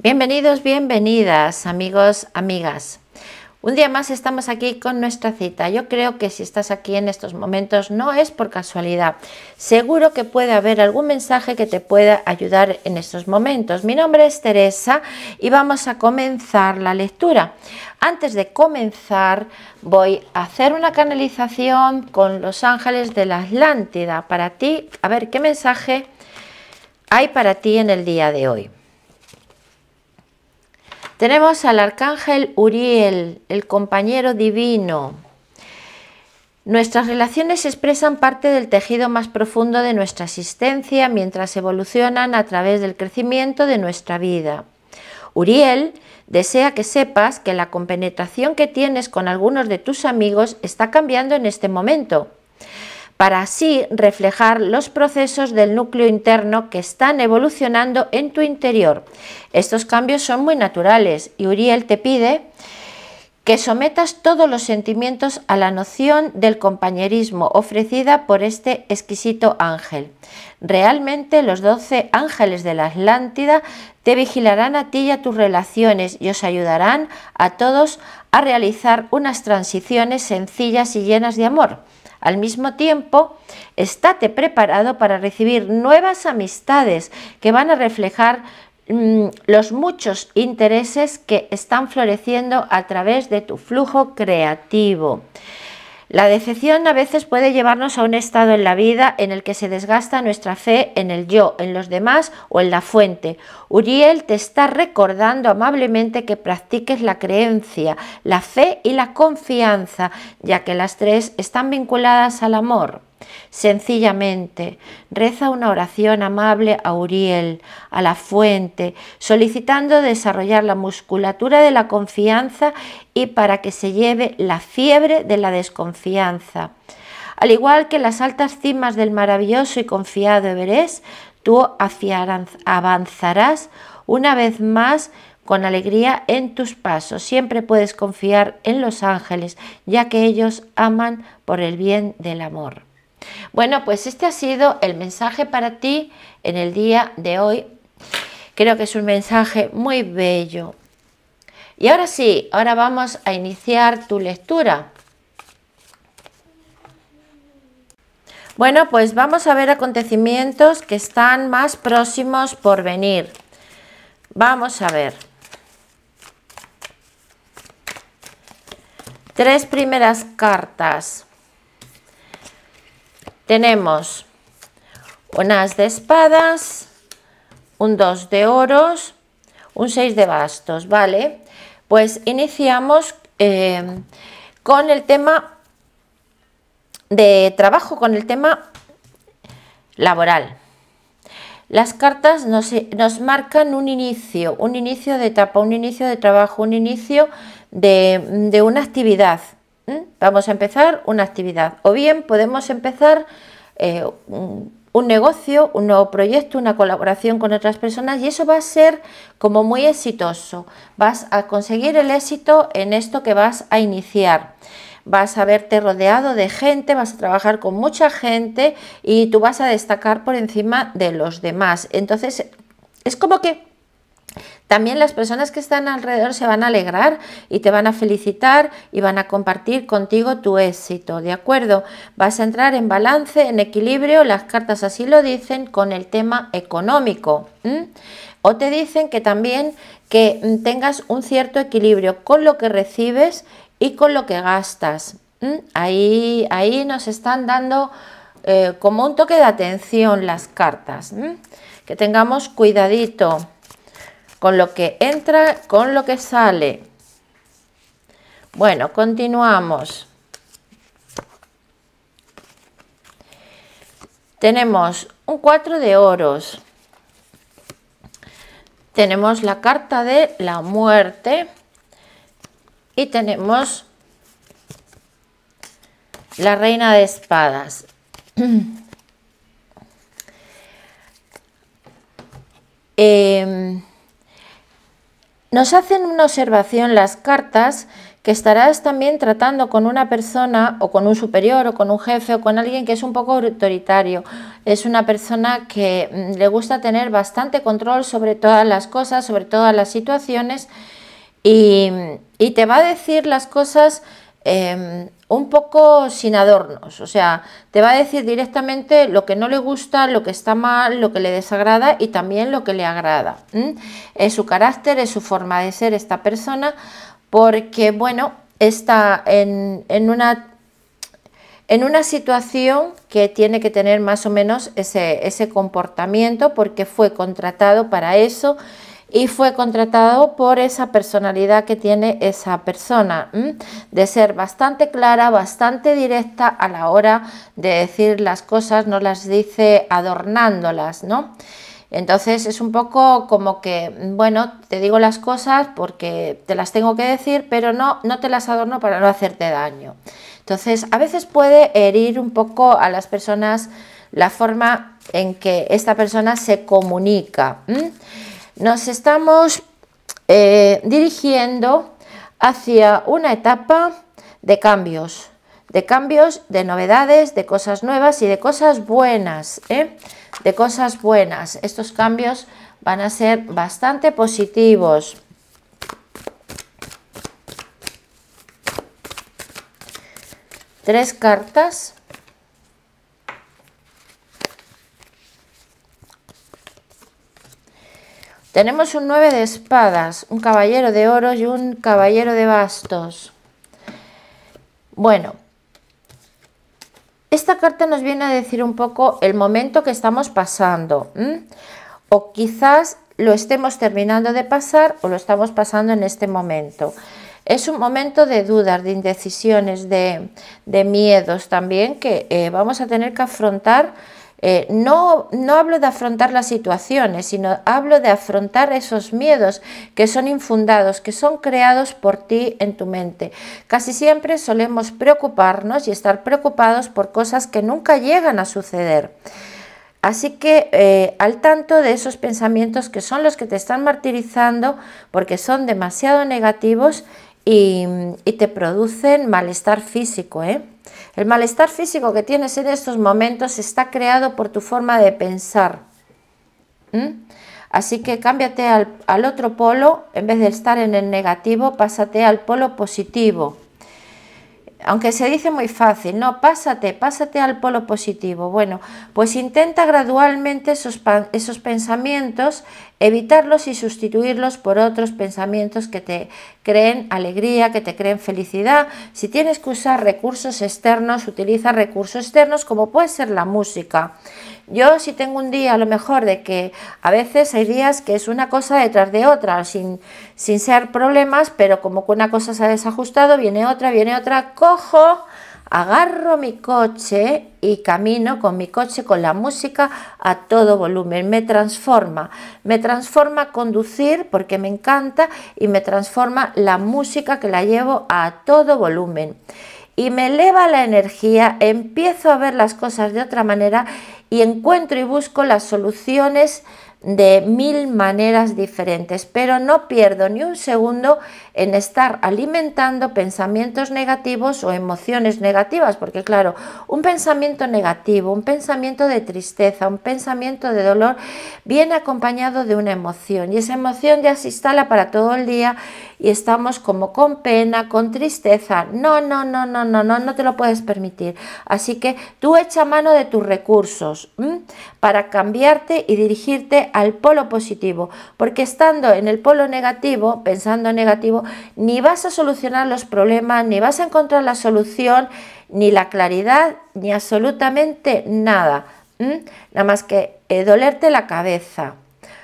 Bienvenidos, bienvenidas, amigos, amigas. Un día más estamos aquí con nuestra cita. Yo creo que si estás aquí en estos momentos no es por casualidad. Seguro que puede haber algún mensaje que te pueda ayudar en estos momentos. Mi nombre es Teresa y vamos a comenzar la lectura. Antes de comenzar voy a hacer una canalización con los ángeles de la Atlántida para ti. A ver qué mensaje hay para ti en el día de hoy. Tenemos al arcángel Uriel, el compañero divino. Nuestras relaciones expresan parte del tejido más profundo de nuestra existencia mientras evolucionan a través del crecimiento de nuestra vida. Uriel desea que sepas que la compenetración que tienes con algunos de tus amigos está cambiando en este momento para así reflejar los procesos del núcleo interno que están evolucionando en tu interior. Estos cambios son muy naturales y Uriel te pide que sometas todos los sentimientos a la noción del compañerismo ofrecida por este exquisito ángel. Realmente los doce ángeles de la Atlántida te vigilarán a ti y a tus relaciones y os ayudarán a todos a realizar unas transiciones sencillas y llenas de amor. Al mismo tiempo, estate preparado para recibir nuevas amistades que van a reflejar mm, los muchos intereses que están floreciendo a través de tu flujo creativo. La decepción a veces puede llevarnos a un estado en la vida en el que se desgasta nuestra fe en el yo, en los demás o en la fuente. Uriel te está recordando amablemente que practiques la creencia, la fe y la confianza, ya que las tres están vinculadas al amor. Sencillamente, reza una oración amable a Uriel, a la fuente, solicitando desarrollar la musculatura de la confianza y para que se lleve la fiebre de la desconfianza. Al igual que las altas cimas del maravilloso y confiado Everest, tú avanzarás una vez más con alegría en tus pasos. Siempre puedes confiar en los ángeles, ya que ellos aman por el bien del amor. Bueno, pues este ha sido el mensaje para ti en el día de hoy. Creo que es un mensaje muy bello. Y ahora sí, ahora vamos a iniciar tu lectura. Bueno, pues vamos a ver acontecimientos que están más próximos por venir. Vamos a ver. Tres primeras cartas. Tenemos un as de espadas, un 2 de oros, un 6 de bastos, ¿vale? Pues iniciamos eh, con el tema de trabajo, con el tema laboral. Las cartas nos, nos, marcan un inicio, un inicio de etapa, un inicio de trabajo, un inicio de, de una actividad. ¿eh? Vamos a empezar una actividad. O bien podemos empezar eh, un negocio, un nuevo proyecto, una colaboración con otras personas y eso va a ser como muy exitoso. Vas a conseguir el éxito en esto que vas a iniciar vas a verte rodeado de gente, vas a trabajar con mucha gente y tú vas a destacar por encima de los demás. Entonces, es como que también las personas que están alrededor se van a alegrar y te van a felicitar y van a compartir contigo tu éxito, ¿de acuerdo? Vas a entrar en balance, en equilibrio, las cartas así lo dicen, con el tema económico. O te dicen que también que mm, tengas un cierto equilibrio con lo que recibes y con lo que gastas. Ahí, ahí nos están dando eh, como un toque de atención las cartas. Que tengamos cuidadito con lo que entra, con lo que sale. Bueno, continuamos. Tenemos un 4 de oros. Tenemos la carta de la muerte. Y tenemos la reina de espadas. Em, nos hacen una observación las cartas que estarás también tratando con una persona o con un superior o con un jefe o con alguien que es un poco autoritario. Es una persona que mm, le gusta tener bastante control sobre todas las cosas, sobre todas las situaciones y, mm, te va a decir las cosas em, un poco sin adornos, o sea, te va a decir directamente lo que no le gusta, lo que está mal, lo que le desagrada y también lo que le agrada. Es su carácter, es su forma de ser esta persona, porque bueno, está en, una en una situación que tiene que tener más o menos ese, ese, comportamiento porque fue contratado para eso y fue contratado por esa personalidad que tiene esa persona, de ser bastante clara, bastante directa a la hora de decir las cosas, no las dice adornándolas, ¿no? Entonces es un poco como que, bueno, te digo las cosas porque te las tengo que decir, pero no, no te las adorno para no hacerte daño. Entonces a veces puede herir un poco a las personas la forma en que esta persona se comunica nos estamos eh, dirigiendo hacia una etapa de cambios, de cambios, de novedades, de cosas nuevas y de cosas buenas, ¿eh? de cosas buenas. Estos cambios van a ser bastante positivos. Tres cartas Tenemos un 9 de espadas, un caballero de oro y un caballero de bastos. Bueno, esta carta nos viene a decir un poco el momento que estamos pasando. O quizás lo estemos terminando de pasar o lo estamos pasando en este momento. Es un momento de dudas, de indecisiones, de, miedos también que eh, vamos a tener que afrontar eh, no, no hablo de afrontar las situaciones, sino hablo de afrontar esos miedos que son infundados, que son creados por ti en tu mente. Casi siempre solemos preocuparnos y estar preocupados por cosas que nunca llegan a suceder. Así que eh, al tanto de esos pensamientos que son los que te están martirizando porque son demasiado negativos y, y te producen malestar físico. ¿eh? El malestar físico que tienes en estos momentos está creado por tu forma de pensar. Así que cámbiate al otro polo, en vez de estar en el negativo, pásate al polo positivo aunque se dice muy fácil, no, pásate, pásate al polo positivo. Bueno, pues intenta gradualmente esos, pensamientos, evitarlos y sustituirlos por otros pensamientos que te creen alegría, que te creen felicidad. Si tienes que usar recursos externos, utiliza recursos externos como puede ser la música. Yo si tengo un día a lo mejor de que a veces hay días que es una cosa detrás de otra, sin, sin ser problemas, pero como que una cosa se ha desajustado, viene otra, viene otra, cojo, agarro mi coche y camino con mi coche, con la música a todo volumen. Me transforma, me transforma conducir porque me encanta y me transforma la música que la llevo a todo volumen. Y me eleva la energía, empiezo a ver las cosas de otra manera y encuentro y busco las soluciones de mil maneras diferentes, pero no pierdo ni un segundo en estar alimentando pensamientos negativos o emociones negativas, porque claro, un pensamiento negativo, un pensamiento de tristeza, un pensamiento de dolor, viene acompañado de una emoción y esa emoción ya se instala para todo el día y estamos como con pena, con tristeza. No, no, no, no, no, no, no te lo puedes permitir. Así que tú echa mano de tus recursos para cambiarte y dirigirte al polo positivo, porque estando en el polo negativo, pensando negativo, ni vas a solucionar los problemas, ni vas a encontrar la solución, ni la claridad, ni absolutamente nada. Nada más que eh, dolerte la cabeza.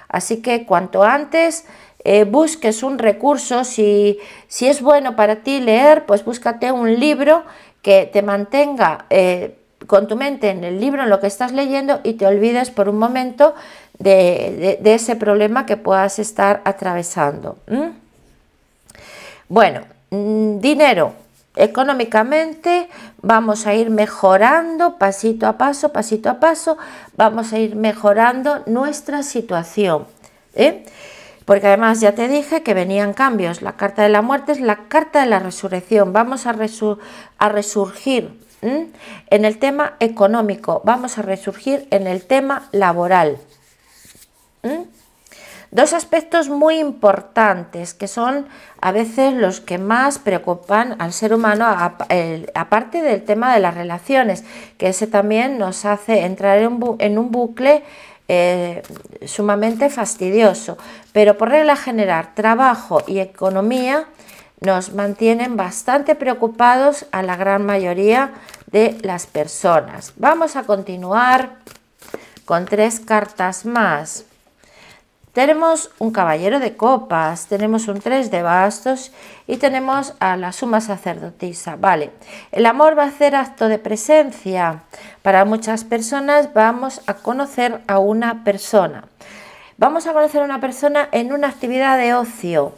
Así que cuanto antes eh, busques un recurso, si, es bueno para ti leer, pues búscate un libro que te mantenga eh, con tu mente en el libro, en lo que estás leyendo y te olvides por un momento de, ese problema que puedas estar atravesando. Bueno, mm, dinero. Económicamente vamos a ir mejorando pasito a paso, pasito a paso, vamos a ir mejorando nuestra situación. ¿eh? Porque además ya te dije que venían cambios. La carta de la muerte es la carta de la resurrección. Vamos a, a resurgir en el tema económico, vamos a resurgir en el tema laboral. Dos aspectos muy importantes que son a veces los que más preocupan al ser humano, aparte del tema de las relaciones, que ese también nos hace entrar en un bucle eh, sumamente fastidioso. Pero por regla general, trabajo y economía nos mantienen bastante preocupados a la gran mayoría de las personas. Vamos a continuar con tres cartas más. Tenemos un caballero de copas, tenemos un 3 de bastos y tenemos a la suma sacerdotisa. Vale, el amor va a hacer acto de presencia. Para muchas personas vamos a conocer a una persona. Vamos a conocer a una persona en una actividad de ocio.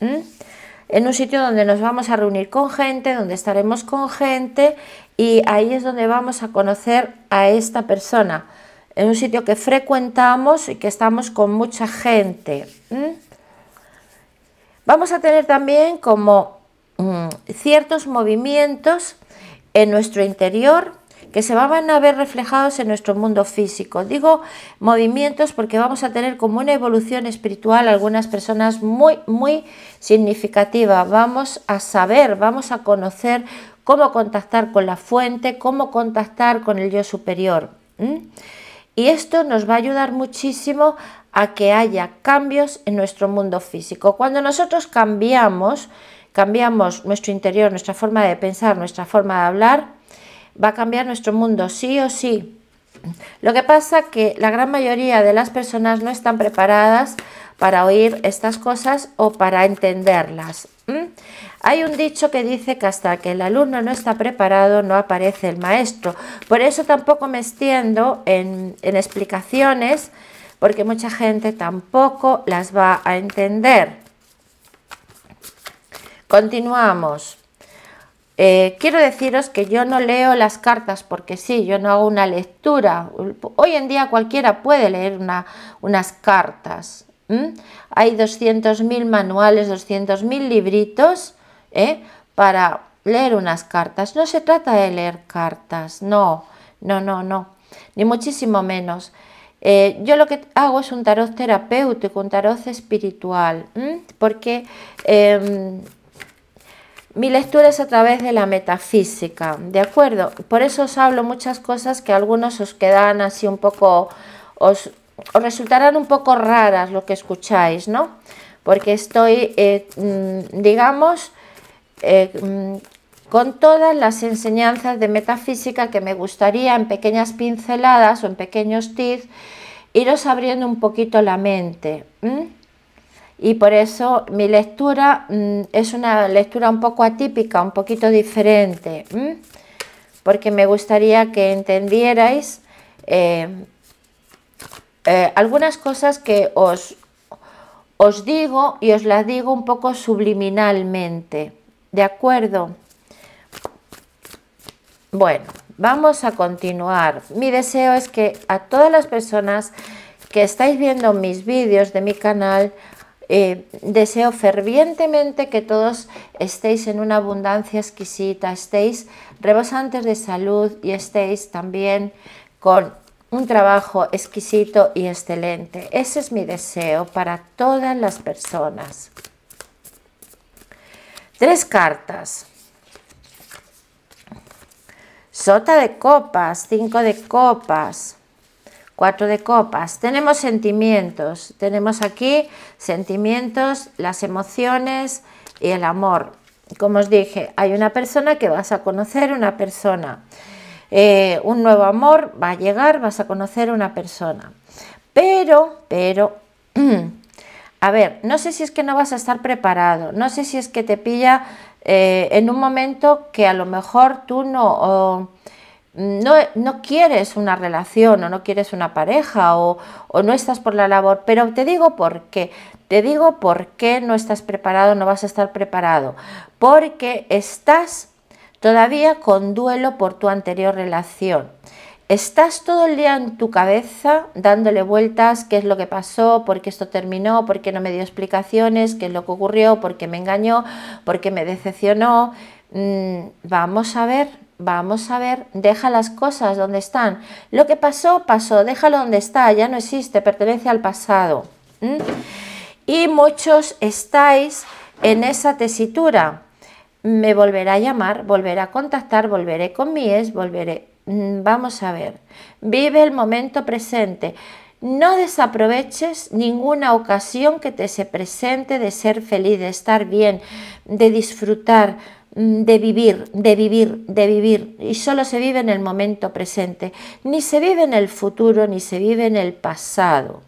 en un sitio donde nos vamos a reunir con gente, donde estaremos con gente y ahí es donde vamos a conocer a esta persona en un sitio que frecuentamos y que estamos con mucha gente. Vamos a tener también como mm, ciertos movimientos en nuestro interior que se van a ver reflejados en nuestro mundo físico. Digo movimientos porque vamos a tener como una evolución espiritual algunas personas muy, muy significativa. Vamos a saber, vamos a conocer cómo contactar con la fuente, cómo contactar con el yo superior. Y esto nos va a ayudar muchísimo a que haya cambios en nuestro mundo físico. Cuando nosotros cambiamos, cambiamos nuestro interior, nuestra forma de pensar, nuestra forma de hablar, va a cambiar nuestro mundo sí o sí. Lo que pasa que la gran mayoría de las personas no están preparadas para oír estas cosas o para entenderlas. Hay un dicho que dice que hasta que el alumno no está preparado no aparece el maestro. Por eso tampoco me extiendo en, explicaciones porque mucha gente tampoco las va a entender. Continuamos. Eh, quiero deciros que yo no leo las cartas porque sí, yo no hago una lectura. Hoy en día cualquiera puede leer unas cartas. ¿Mm? Hay 200.000 manuales, 200.000 libritos ¿eh? para leer unas cartas. No se trata de leer cartas, no, no, no, no, ni muchísimo menos. Eh, yo lo que hago es un tarot terapéutico, un tarot espiritual, porque em, mi lectura es a través de la metafísica, ¿de acuerdo? Por eso os hablo muchas cosas que algunos os quedan así un poco, os, os resultarán un poco raras lo que escucháis, ¿no? Porque estoy, eh, mm, digamos, eh, mm, con todas las enseñanzas de metafísica que me gustaría en pequeñas pinceladas o en pequeños tips iros abriendo un poquito la mente. Y por eso mi lectura mm, es una lectura un poco atípica, un poquito diferente, porque me gustaría que entendierais eh, eh, algunas cosas que os, os digo y os las digo un poco subliminalmente, ¿de acuerdo? Bueno, vamos a continuar. Mi deseo es que a todas las personas que estáis viendo mis vídeos de mi canal, eh, deseo fervientemente que todos estéis en una abundancia exquisita, estéis rebosantes de salud y estéis también con un trabajo exquisito y excelente. Ese es mi deseo para todas las personas. Tres cartas. Sota de copas, cinco de copas, cuatro de copas. Tenemos sentimientos. Tenemos aquí sentimientos, las emociones y el amor. Como os dije, hay una persona que vas a conocer, una persona eh, un nuevo amor va a llegar, vas a conocer una persona. Pero, pero, a ver, no sé si es que no vas a estar preparado, no sé si es que te pilla eh, en un momento que a lo mejor tú no, no, no, quieres una relación o no quieres una pareja o, o no estás por la labor, pero te digo por qué, te digo por qué no estás preparado, no vas a estar preparado, porque estás todavía con duelo por tu anterior relación. Estás todo el día en tu cabeza dándole vueltas, qué es lo que pasó, por qué esto terminó, por qué no me dio explicaciones, qué es lo que ocurrió, por qué me engañó, por qué me decepcionó. Mm, vamos a ver, vamos a ver, deja las cosas donde están. Lo que pasó, pasó, déjalo donde está, ya no existe, pertenece al pasado. Y muchos estáis en esa tesitura me volverá a llamar, volverá a contactar, volveré con mi ex, volveré. Mm, vamos a ver, vive el momento presente. No desaproveches ninguna ocasión que te se presente de ser feliz, de estar bien, de disfrutar, mm, de vivir, de vivir, de vivir. Y solo se vive en el momento presente. Ni se vive en el futuro, ni se vive en el pasado.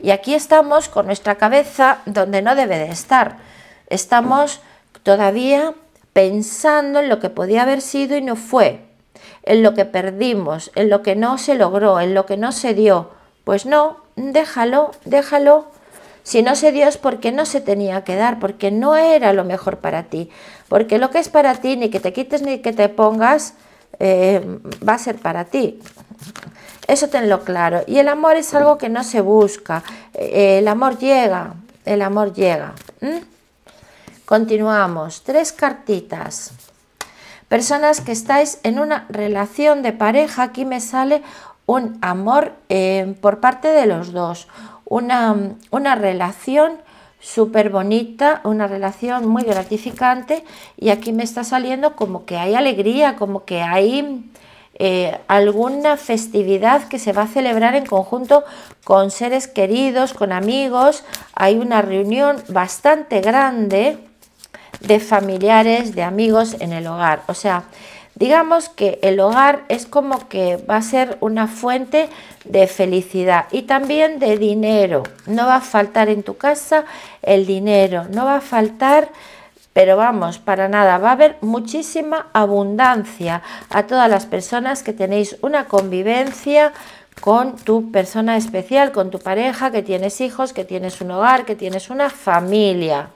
Y aquí estamos con nuestra cabeza donde no debe de estar. Estamos todavía pensando en lo que podía haber sido y no fue, en lo que perdimos, en lo que no se logró, en lo que no se dio. Pues no, déjalo, déjalo. Si no se dio es porque no se tenía que dar, porque no era lo mejor para ti, porque lo que es para ti, ni que te quites ni que te pongas, eh, va a ser para ti. Eso tenlo claro. Y el amor es algo que no se busca. Eh, el amor llega, el amor llega. Continuamos, tres cartitas. Personas que estáis en una relación de pareja, aquí me sale un amor eh, por parte de los dos, una, una relación súper bonita, una relación muy gratificante y aquí me está saliendo como que hay alegría, como que hay eh, alguna festividad que se va a celebrar en conjunto con seres queridos, con amigos. Hay una reunión bastante grande de familiares, de amigos en el hogar. O sea, digamos que el hogar es como que va a ser una fuente de felicidad y también de dinero. No va a faltar en tu casa el dinero, no va a faltar... Pero vamos, para nada, va a haber muchísima abundancia a todas las personas que tenéis una convivencia con tu persona especial, con tu pareja, que tienes hijos, que tienes un hogar, que tienes una familia.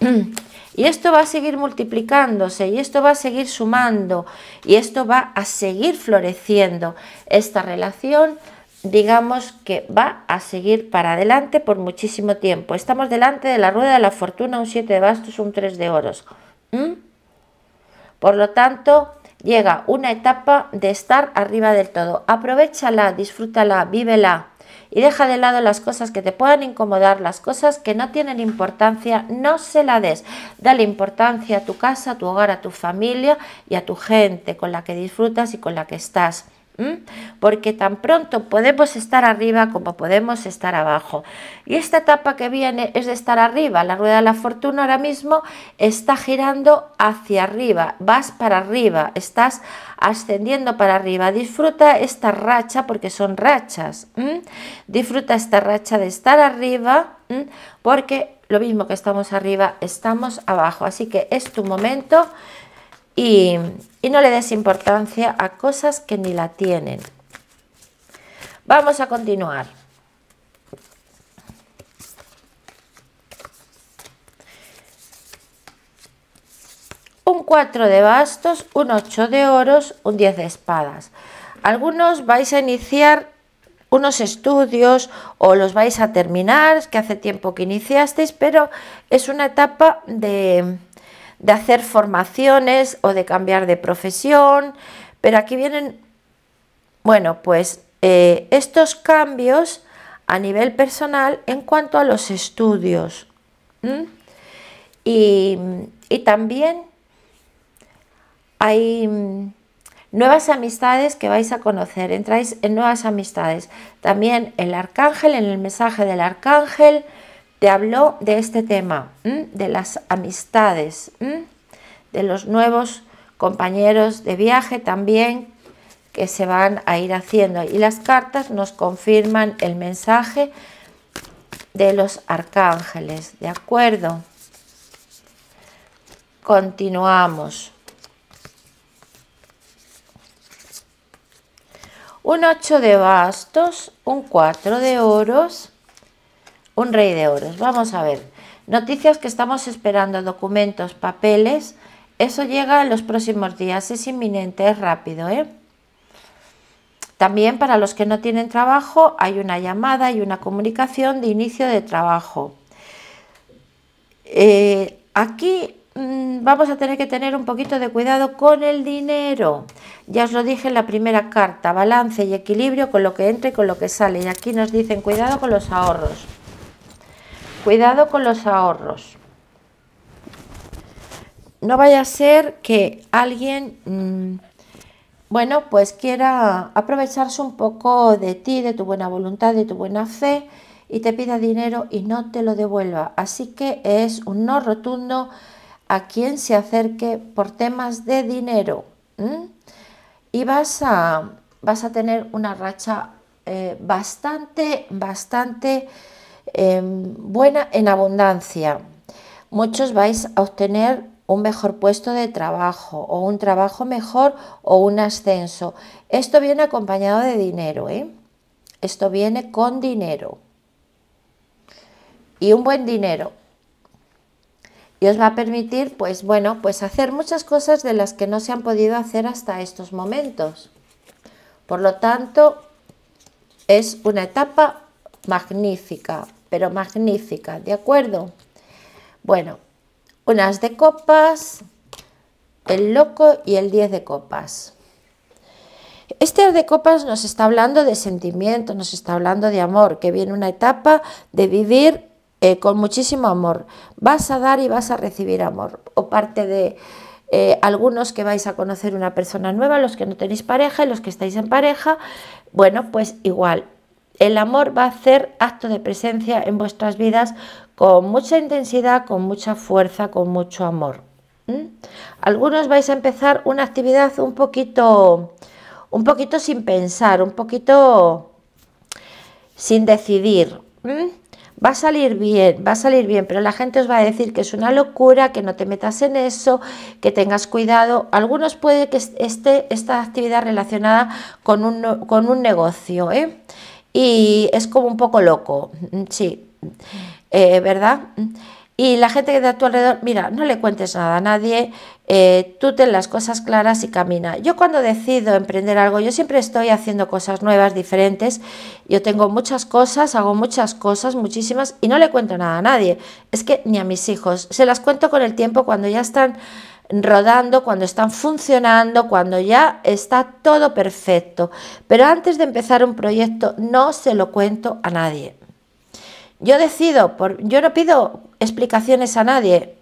Y esto va a seguir multiplicándose y esto va a seguir sumando y esto va a seguir floreciendo. Esta relación, digamos que va a seguir para adelante por muchísimo tiempo. Estamos delante de la rueda de la fortuna, un 7 de bastos, un 3 de oros. Por lo tanto, llega una etapa de estar arriba del todo. Aprovechala, disfrútala, vívela y deja de lado las cosas que te puedan incomodar, las cosas que no tienen importancia, no se la des. Dale importancia a tu casa, a tu hogar, a tu familia y a tu gente con la que disfrutas y con la que estás porque tan pronto podemos estar arriba como podemos estar abajo. Y esta etapa que viene es de estar arriba. La rueda de la fortuna ahora mismo está girando hacia arriba, vas para arriba, estás ascendiendo para arriba. Disfruta esta racha porque son rachas. Disfruta esta racha de estar arriba porque lo mismo que estamos arriba, estamos abajo. Así que es tu momento y, no le des importancia a cosas que ni la tienen. Vamos a continuar. un 4 de bastos, un 8 de oros, un 10 de espadas. Algunos vais a iniciar unos estudios o los vais a terminar, que hace tiempo que iniciasteis, pero es una etapa de, de hacer formaciones o de cambiar de profesión, pero aquí vienen, bueno, pues eh, estos cambios a nivel personal en cuanto a los estudios. Y, y también hay mm, nuevas amistades que vais a conocer, entráis en nuevas amistades. También el arcángel, en el mensaje del arcángel, te habló de este tema, de las amistades, de los nuevos compañeros de viaje también que se van a ir haciendo. Y las cartas nos confirman el mensaje de los arcángeles, ¿de acuerdo? Continuamos. Un 8 de bastos, un 4 de oros, un rey de oros. Vamos a ver. Noticias que estamos esperando, documentos, papeles. Eso llega en los próximos días, es inminente, es rápido. ¿eh? También para los que no tienen trabajo hay una llamada y una comunicación de inicio de trabajo. Eh, aquí mm, vamos a tener que tener un poquito de cuidado con el dinero. Ya os lo dije en la primera carta, balance y equilibrio con lo que entra y con lo que sale. Y aquí nos dicen cuidado con los ahorros. Cuidado con los ahorros. No vaya a ser que alguien, mm, bueno, pues quiera aprovecharse un poco de ti, de tu buena voluntad, de tu buena fe y te pida dinero y no te lo devuelva. Así que es un no rotundo a quien se acerque por temas de dinero. Y vas a, vas a tener una racha eh, bastante, bastante Em, buena en abundancia. Muchos vais a obtener un mejor puesto de trabajo o un trabajo mejor o un ascenso. Esto viene acompañado de dinero, ¿eh? Esto viene con dinero. Y un buen dinero. Y os va a permitir, pues bueno, pues hacer muchas cosas de las que no se han podido hacer hasta estos momentos. Por lo tanto, es una etapa magnífica, pero magnífica, ¿de acuerdo? Bueno, unas de copas, el loco y el 10 de copas. Este de copas nos está hablando de sentimiento, nos está hablando de amor, que viene una etapa de vivir eh, con muchísimo amor. Vas a dar y vas a recibir amor. O parte de eh, algunos que vais a conocer una persona nueva, los que no tenéis pareja y los que estáis en pareja, bueno, pues igual, el amor va a hacer acto de presencia en vuestras vidas con mucha intensidad, con mucha fuerza, con mucho amor. ¿Mm? Algunos vais a empezar una actividad un poquito, un poquito sin pensar, un poquito sin decidir. ¿Mm? va a salir bien, va a salir bien, pero la gente os va a decir que es una locura, que no te metas en eso, que tengas cuidado. Algunos puede que esté esta actividad relacionada con un, con un negocio, ¿eh? y es como un poco loco, sí, eh, ¿verdad? Y la gente que de a tu alrededor, mira, no le cuentes nada a nadie, eh, tú ten las cosas claras y camina. Yo cuando decido emprender algo, yo siempre estoy haciendo cosas nuevas, diferentes. Yo tengo muchas cosas, hago muchas cosas, muchísimas, y no le cuento nada a nadie. Es que ni a mis hijos. Se las cuento con el tiempo cuando ya están rodando, cuando están funcionando, cuando ya está todo perfecto. Pero antes de empezar un proyecto no se lo cuento a nadie. Yo decido, por, yo no pido explicaciones a nadie,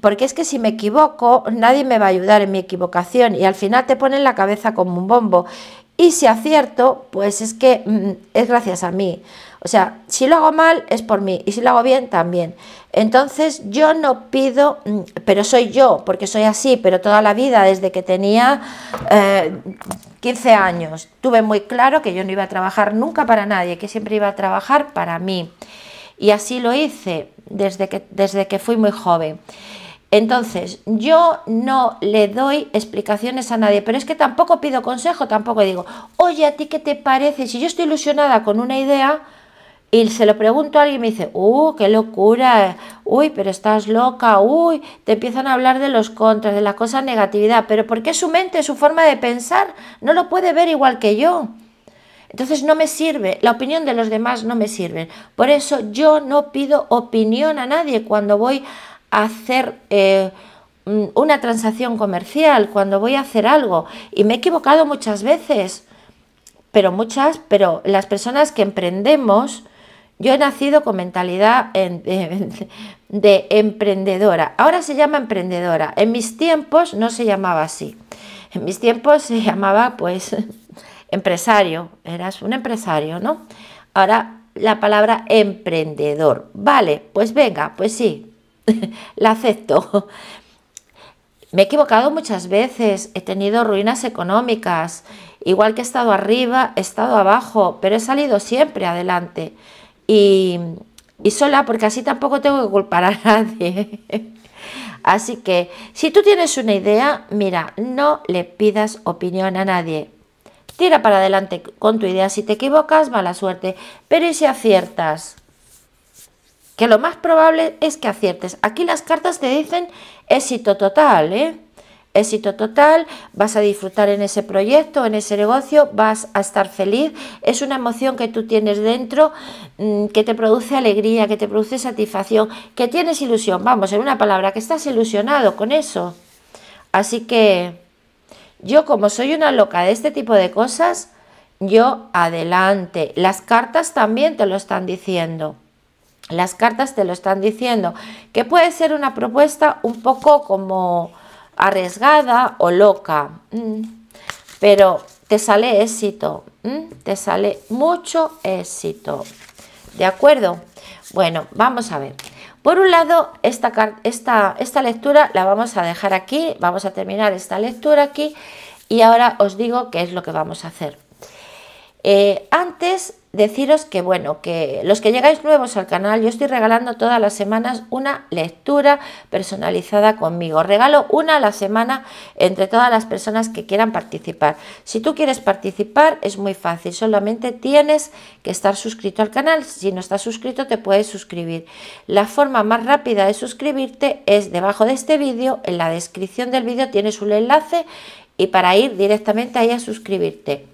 porque es que si me equivoco, nadie me va a ayudar en mi equivocación y al final te ponen la cabeza como un bombo. Y si acierto, pues es que mm, es gracias a mí. O sea, si lo hago mal es por mí y si lo hago bien también. Entonces yo no pido, mm, pero soy yo, porque soy así, pero toda la vida, desde que tenía 15 eh, años, tuve muy claro que yo no iba a trabajar nunca para nadie, que siempre iba a trabajar para mí. Y así lo hice desde que, desde que fui muy joven. Entonces, yo no le doy explicaciones a nadie, pero es que tampoco pido consejo, tampoco digo, oye, ¿a ti qué te parece? Si yo estoy ilusionada con una idea y se lo pregunto a alguien me dice, ¡uh, qué locura! ¡Uy, pero estás loca! ¡Uy! Te empiezan a hablar de los contras, de las cosas negatividad, pero porque su mente, su forma de pensar, no lo puede ver igual que yo. Entonces no me sirve, la opinión de los demás no me sirve. Por eso yo no pido opinión a nadie cuando voy hacer eh, una transacción comercial, cuando voy a hacer algo. Y me he equivocado muchas veces, pero muchas, pero las personas que emprendemos, yo he nacido con mentalidad de, de emprendedora. Ahora se llama emprendedora. En mis tiempos no se llamaba así. En mis tiempos se llamaba pues empresario. Eras un empresario, ¿no? Ahora la palabra emprendedor. Vale, pues venga, pues sí, la acepto. Me he equivocado muchas veces, he tenido ruinas económicas, igual que he estado arriba, he estado abajo, pero he salido siempre adelante. Y, sola, porque así tampoco tengo que culpar a nadie. así que, si tú tienes una idea, mira, no le pidas opinión a nadie. Tira para adelante con tu idea. Si te equivocas, mala suerte. Pero ¿y si aciertas? que lo más probable es que aciertes. Aquí las cartas te dicen éxito total, ¿eh? Éxito total, vas a disfrutar en ese proyecto, en ese negocio, vas a estar feliz. Es una emoción que tú tienes dentro, mm, que te produce alegría, que te produce satisfacción, que tienes ilusión. Vamos, en una palabra, que estás ilusionado con eso. Así que yo como soy una loca de este tipo de cosas, yo adelante. Las cartas también te lo están diciendo. Las cartas te lo están diciendo, que puede ser una propuesta un poco como arriesgada o loca, mm, pero te sale éxito, mm, te sale mucho éxito. ¿De acuerdo? Bueno, vamos a ver. Por un lado, esta, esta, esta lectura la vamos a dejar aquí, vamos a terminar esta lectura aquí y ahora os digo qué es lo que vamos a hacer. Eh, antes deciros que bueno, que los que llegáis nuevos al canal, yo estoy regalando todas las semanas una lectura personalizada conmigo. Regalo una a la semana entre todas las personas que quieran participar. Si tú quieres participar es muy fácil, solamente tienes que estar suscrito al canal. Si no estás suscrito te puedes suscribir. La forma más rápida de suscribirte es debajo de este vídeo, en la descripción del vídeo tienes un enlace y para ir directamente ahí a suscribirte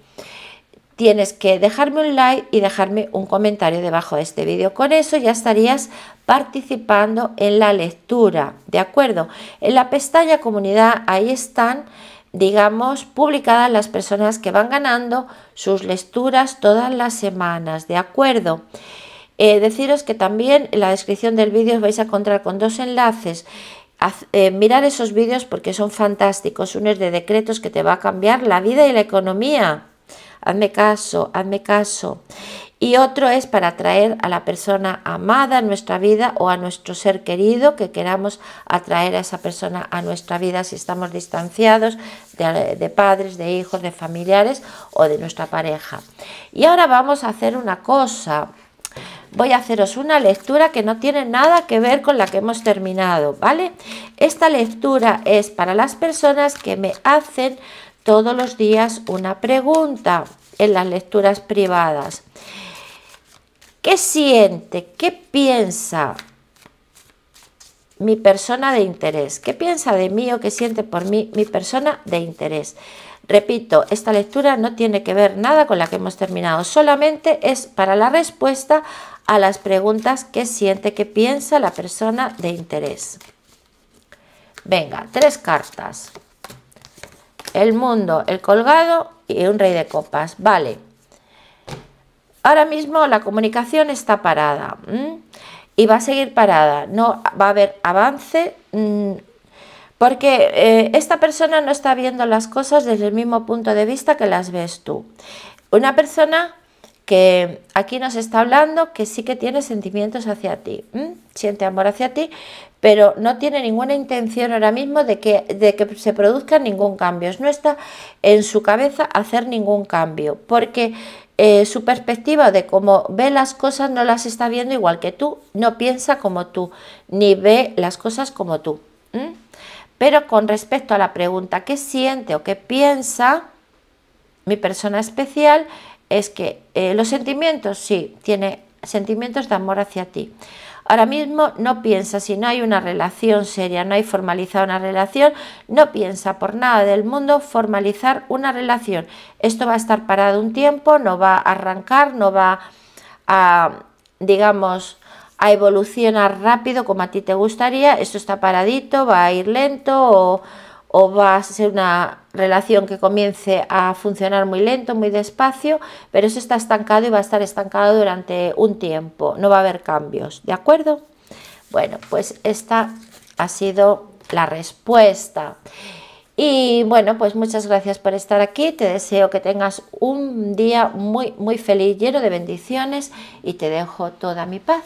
tienes que dejarme un like y dejarme un comentario debajo de este vídeo. Con eso ya estarías participando en la lectura, ¿de acuerdo? En la pestaña comunidad ahí están digamos, publicadas las personas que van ganando sus lecturas todas las semanas, ¿de acuerdo? Eh, deciros que también en la descripción del vídeo os vais a encontrar con dos enlaces. Eh, mirad esos vídeos porque son fantásticos. Uno es de decretos que te va a cambiar la vida y la economía. Hazme caso, hazme caso. Y otro es para atraer a la persona amada a nuestra vida o a nuestro ser querido que queramos atraer a esa persona a nuestra vida si estamos distanciados de, de padres, de hijos, de familiares o de nuestra pareja. Y ahora vamos a hacer una cosa voy a haceros una lectura que no tiene nada que ver con la que hemos terminado, ¿vale? Esta lectura es para las personas que me hacen todos los días una pregunta en las lecturas privadas. ¿Qué siente? ¿Qué piensa mi persona de interés? ¿Qué piensa de mí o qué siente por mí mi persona de interés? Repito, esta lectura no tiene que ver nada con la que hemos terminado, solamente es para la respuesta a las preguntas que siente, que piensa la persona de interés. Venga, tres cartas el mundo, el colgado y un rey de copas. Vale. Ahora mismo la comunicación está parada y va a seguir parada. No va a haber avance porque eh, esta persona no está viendo las cosas desde el mismo punto de vista que las ves tú. Una persona aquí nos está hablando que sí que tiene sentimientos hacia ti, siente amor hacia ti, pero no tiene ninguna intención ahora mismo de que, de que se produzca ningún cambio. No está en su cabeza hacer ningún cambio, porque eh, su perspectiva de cómo ve las cosas no las está viendo igual que tú, no piensa como tú, ni ve las cosas como tú. Pero con respecto a la pregunta qué siente o qué piensa mi persona especial, es que eh, los sentimientos, sí, tiene sentimientos de amor hacia ti. Ahora mismo no piensa, si no hay una relación seria, no hay formalizada una relación, no piensa por nada del mundo formalizar una relación. Esto va a estar parado un tiempo, no va a arrancar, no va a, digamos, a evolucionar rápido como a ti te gustaría. Esto está paradito, va a ir lento o o va a ser una relación que comience a funcionar muy lento, muy despacio, pero eso está estancado y va a estar estancado durante un tiempo, no va a haber cambios, ¿de acuerdo? Bueno, pues esta ha sido la respuesta. Y bueno, pues muchas gracias por estar aquí, te deseo que tengas un día muy, muy feliz, lleno de bendiciones y te dejo toda mi paz.